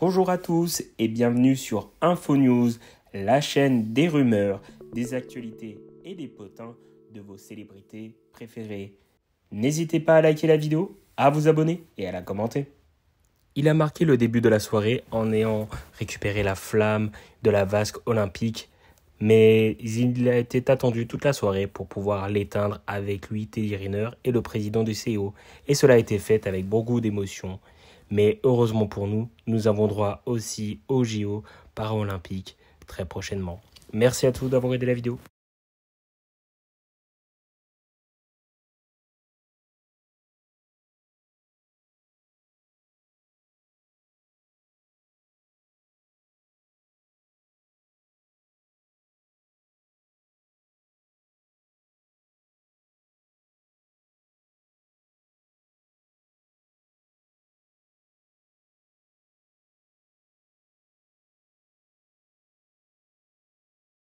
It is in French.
Bonjour à tous et bienvenue sur InfoNews, la chaîne des rumeurs, des actualités et des potins de vos célébrités préférées. N'hésitez pas à liker la vidéo, à vous abonner et à la commenter. Il a marqué le début de la soirée en ayant récupéré la flamme de la vasque olympique, mais il a été attendu toute la soirée pour pouvoir l'éteindre avec lui, Teddy Riner et le président du CEO, et cela a été fait avec beaucoup d'émotion mais heureusement pour nous, nous avons droit aussi aux JO paralympiques très prochainement. Merci à tous d'avoir aidé la vidéo.